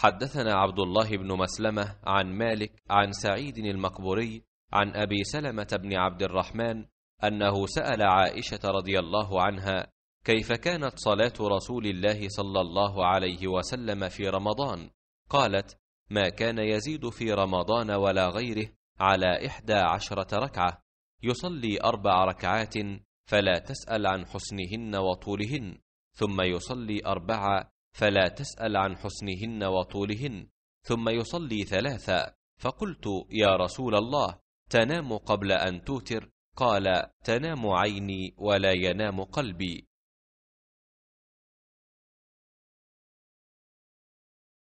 حدثنا عبد الله بن مسلمة عن مالك عن سعيد المقبوري عن أبي سلمة بن عبد الرحمن أنه سأل عائشة رضي الله عنها كيف كانت صلاة رسول الله صلى الله عليه وسلم في رمضان قالت ما كان يزيد في رمضان ولا غيره على إحدى عشرة ركعة يصلي أربع ركعات فلا تسأل عن حسنهن وطولهن ثم يصلي أربعة فلا تسأل عن حسنهن وطولهن ثم يصلي ثلاثا فقلت يا رسول الله تنام قبل أن توتر قال تنام عيني ولا ينام قلبي